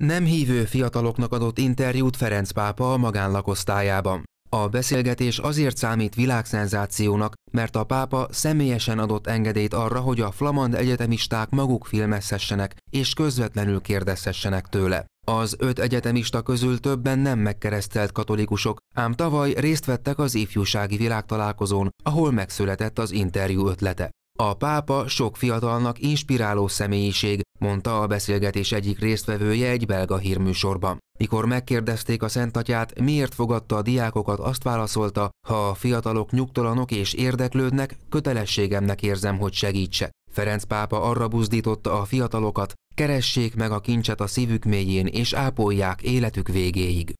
Nem hívő fiataloknak adott interjút Ferenc pápa a magánlakosztályában. A beszélgetés azért számít világszenzációnak, mert a pápa személyesen adott engedélyt arra, hogy a flamand egyetemisták maguk filmezhessenek és közvetlenül kérdezhessenek tőle. Az öt egyetemista közül többen nem megkeresztelt katolikusok, ám tavaly részt vettek az ifjúsági világtalálkozón, ahol megszületett az interjú ötlete. A pápa sok fiatalnak inspiráló személyiség, mondta a beszélgetés egyik résztvevője egy belga hírműsorban. Mikor megkérdezték a Szentatyát, miért fogadta a diákokat, azt válaszolta, ha a fiatalok nyugtalanok és érdeklődnek, kötelességemnek érzem, hogy segítsek. Ferenc pápa arra buzdította a fiatalokat, keressék meg a kincset a szívük mélyén és ápolják életük végéig.